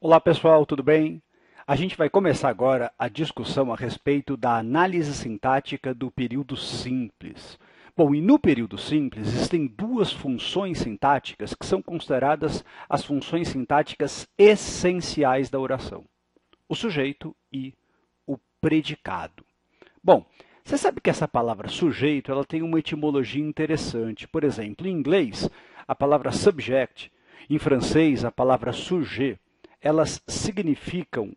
Olá pessoal, tudo bem? A gente vai começar agora a discussão a respeito da análise sintática do período simples. Bom, e no período simples existem duas funções sintáticas que são consideradas as funções sintáticas essenciais da oração: o sujeito e o predicado. Bom, você sabe que essa palavra sujeito ela tem uma etimologia interessante. Por exemplo, em inglês, a palavra subject, em francês, a palavra sujet elas significam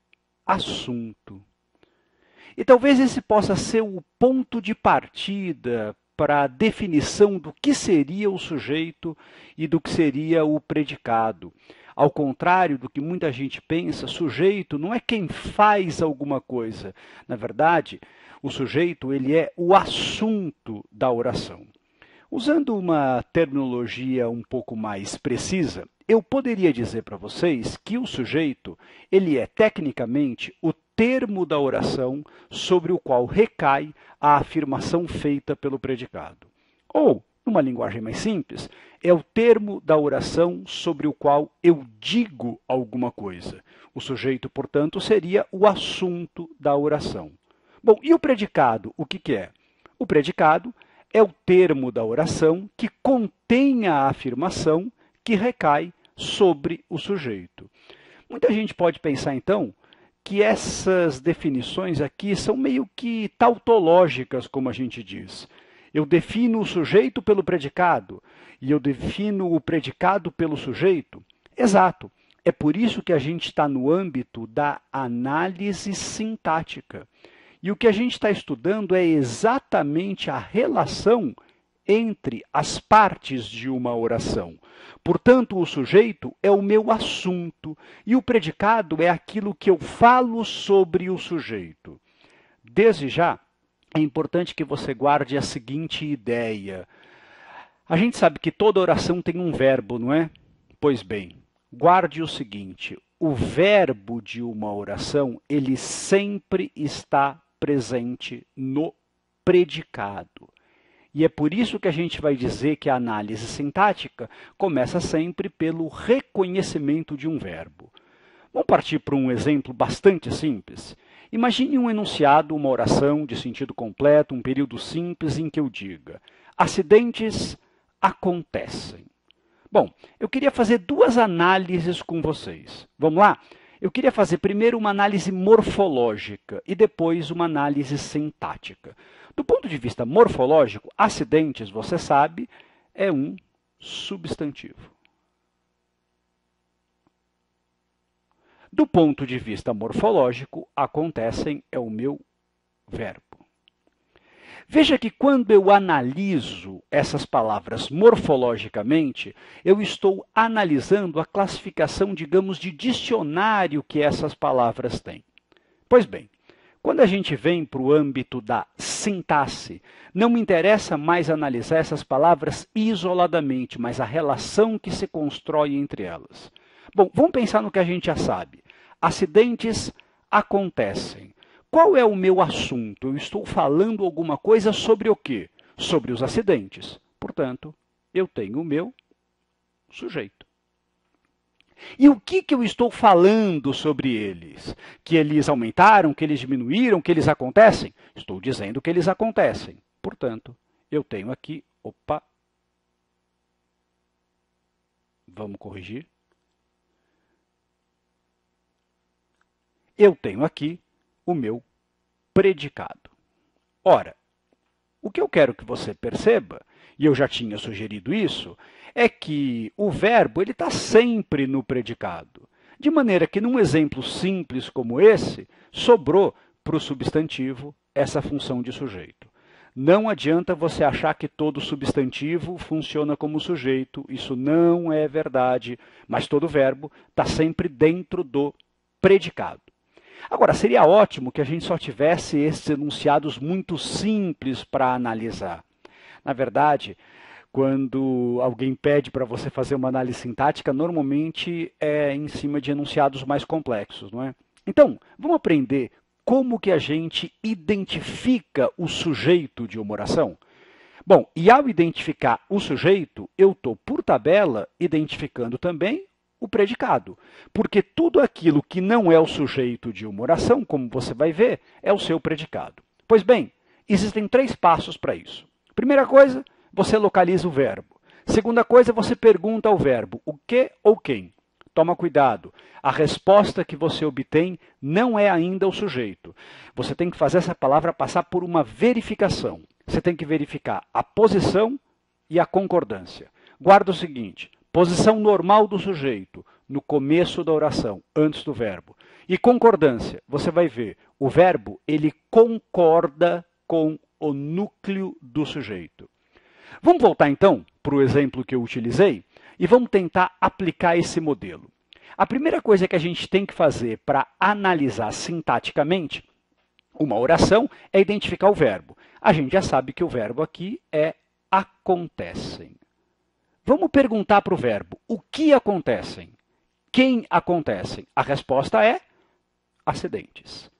assunto. E talvez esse possa ser o ponto de partida para a definição do que seria o sujeito e do que seria o predicado. Ao contrário do que muita gente pensa, sujeito não é quem faz alguma coisa. Na verdade, o sujeito ele é o assunto da oração. Usando uma terminologia um pouco mais precisa, eu poderia dizer para vocês que o sujeito, ele é tecnicamente o termo da oração sobre o qual recai a afirmação feita pelo predicado. Ou, numa linguagem mais simples, é o termo da oração sobre o qual eu digo alguma coisa. O sujeito, portanto, seria o assunto da oração. Bom, e o predicado, o que, que é? O predicado é o termo da oração que contém a afirmação que recai sobre o sujeito. Muita gente pode pensar, então, que essas definições aqui são meio que tautológicas, como a gente diz. Eu defino o sujeito pelo predicado e eu defino o predicado pelo sujeito. Exato. É por isso que a gente está no âmbito da análise sintática. E o que a gente está estudando é exatamente a relação entre as partes de uma oração. Portanto, o sujeito é o meu assunto e o predicado é aquilo que eu falo sobre o sujeito. Desde já, é importante que você guarde a seguinte ideia. A gente sabe que toda oração tem um verbo, não é? Pois bem, guarde o seguinte: o verbo de uma oração, ele sempre está presente no predicado. E é por isso que a gente vai dizer que a análise sintática começa sempre pelo reconhecimento de um verbo. Vamos partir para um exemplo bastante simples. Imagine um enunciado, uma oração de sentido completo, um período simples em que eu diga: acidentes acontecem. Bom, eu queria fazer duas análises com vocês. Vamos lá? Eu queria fazer primeiro uma análise morfológica e depois uma análise sintática. Do ponto de vista morfológico, acidentes, você sabe, é um substantivo. Do ponto de vista morfológico, acontecem é o meu verbo. Veja que quando eu analiso essas palavras morfologicamente, eu estou analisando a classificação, digamos, de dicionário que essas palavras têm. Pois bem, quando a gente vem para o âmbito da sintaxe, não me interessa mais analisar essas palavras isoladamente, mas a relação que se constrói entre elas. Bom, vamos pensar no que a gente já sabe. Acidentes acontecem. Qual é o meu assunto? Eu estou falando alguma coisa sobre o quê? Sobre os acidentes. Portanto, eu tenho o meu sujeito. E o que, que eu estou falando sobre eles? Que eles aumentaram, que eles diminuíram, que eles acontecem? Estou dizendo que eles acontecem. Portanto, eu tenho aqui, opa, vamos corrigir. Eu tenho aqui o meu predicado. Ora, o que eu quero que você perceba, e eu já tinha sugerido isso, é que o verbo ele está sempre no predicado. De maneira que, num exemplo simples como esse, sobrou para o substantivo essa função de sujeito. Não adianta você achar que todo substantivo funciona como sujeito, isso não é verdade, mas todo verbo está sempre dentro do predicado. Agora, seria ótimo que a gente só tivesse esses enunciados muito simples para analisar. Na verdade, quando alguém pede para você fazer uma análise sintática, normalmente é em cima de enunciados mais complexos, não é? Então, vamos aprender como que a gente identifica o sujeito de uma oração? Bom, e ao identificar o sujeito, eu estou, por tabela, identificando também o predicado. Porque tudo aquilo que não é o sujeito de uma oração, como você vai ver, é o seu predicado. Pois bem, existem três passos para isso. Primeira coisa, você localiza o verbo. Segunda coisa, você pergunta ao verbo o que ou quem. Toma cuidado, a resposta que você obtém não é ainda o sujeito. Você tem que fazer essa palavra passar por uma verificação. Você tem que verificar a posição e a concordância. Guarda o seguinte: Posição normal do sujeito, no começo da oração, antes do verbo. E concordância, você vai ver, o verbo ele concorda com o núcleo do sujeito. Vamos voltar então para o exemplo que eu utilizei e vamos tentar aplicar esse modelo. A primeira coisa que a gente tem que fazer para analisar sintaticamente uma oração é identificar o verbo. A gente já sabe que o verbo aqui é acontecem. Vamos perguntar para o verbo: o que acontecem? Quem acontecem? A resposta é acidentes.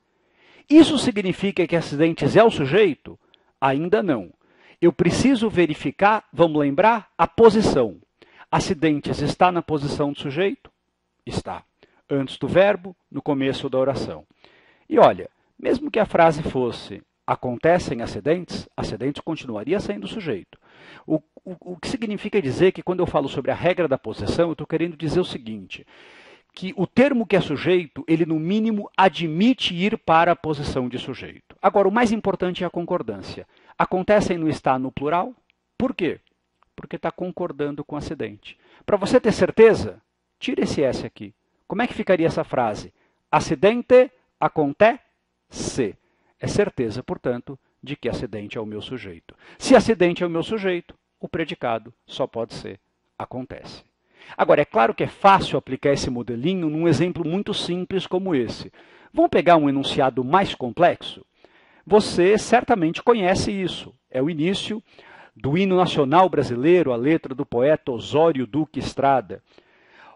Isso significa que acidentes é o sujeito? Ainda não. Eu preciso verificar, vamos lembrar, a posição. Acidentes está na posição do sujeito? Está. Antes do verbo, no começo da oração. E olha, mesmo que a frase fosse acontecem acidentes, acidentes continuaria sendo o sujeito. O, o, o que significa dizer que quando eu falo sobre a regra da possessão, eu estou querendo dizer o seguinte que o termo que é sujeito, ele no mínimo admite ir para a posição de sujeito. Agora, o mais importante é a concordância. Acontecem no está no plural? Por quê? Porque está concordando com o acidente. Para você ter certeza, tira esse S aqui. Como é que ficaria essa frase? Acidente acontece. É certeza, portanto, de que acidente é o meu sujeito. Se acidente é o meu sujeito, o predicado só pode ser acontece. Agora, é claro que é fácil aplicar esse modelinho num exemplo muito simples como esse. Vamos pegar um enunciado mais complexo? Você certamente conhece isso. É o início do hino nacional brasileiro, a letra do poeta Osório Duque Estrada.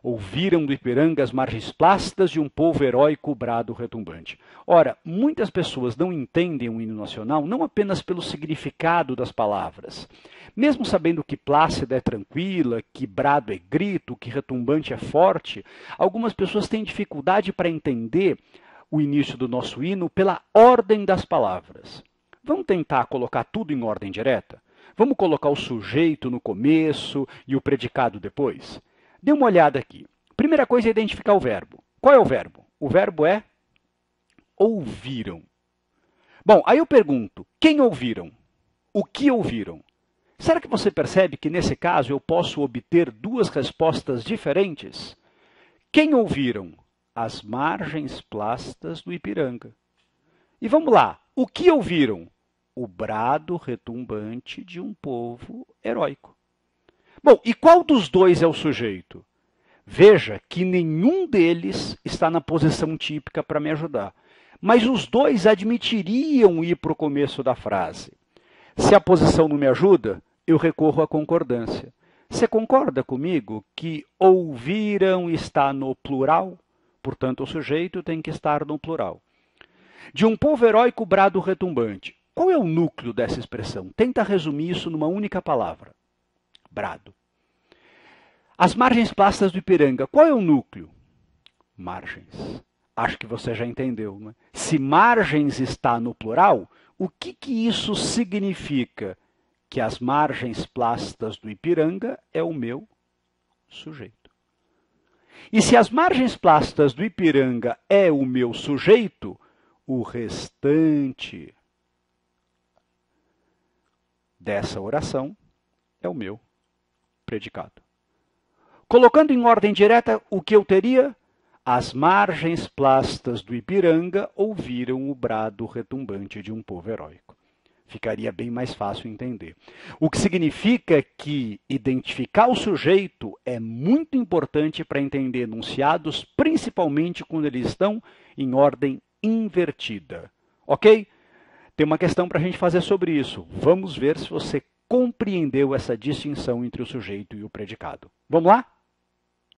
Ouviram do Ipiranga as margens plácidas de um povo heróico brado retumbante. Ora, muitas pessoas não entendem o hino nacional não apenas pelo significado das palavras. Mesmo sabendo que plácida é tranquila, que brado é grito, que retumbante é forte, algumas pessoas têm dificuldade para entender o início do nosso hino pela ordem das palavras. Vamos tentar colocar tudo em ordem direta? Vamos colocar o sujeito no começo e o predicado depois? Dê uma olhada aqui. Primeira coisa é identificar o verbo. Qual é o verbo? O verbo é ouviram. Bom, aí eu pergunto: quem ouviram? O que ouviram? Será que você percebe que nesse caso eu posso obter duas respostas diferentes? Quem ouviram? As margens plastas do Ipiranga. E vamos lá, o que ouviram? O brado retumbante de um povo heróico. Bom, e qual dos dois é o sujeito? Veja que nenhum deles está na posição típica para me ajudar. Mas os dois admitiriam ir para o começo da frase. Se a posição não me ajuda, eu recorro à concordância. Você concorda comigo que ouviram está no plural? Portanto, o sujeito tem que estar no plural. De um povo heróico brado retumbante. Qual é o núcleo dessa expressão? Tenta resumir isso numa única palavra. Brado. As margens plásticas do Ipiranga, qual é o núcleo? Margens. Acho que você já entendeu. Né? Se margens está no plural, o que, que isso significa? Que as margens plásticas do Ipiranga é o meu sujeito. E se as margens plásticas do Ipiranga é o meu sujeito, o restante dessa oração é o meu predicado. Colocando em ordem direta o que eu teria, as margens plastas do Ipiranga ouviram o brado retumbante de um povo heróico. Ficaria bem mais fácil entender. O que significa que identificar o sujeito é muito importante para entender enunciados, principalmente quando eles estão em ordem invertida. Ok? Tem uma questão para a gente fazer sobre isso. Vamos ver se você compreendeu essa distinção entre o sujeito e o predicado. Vamos lá?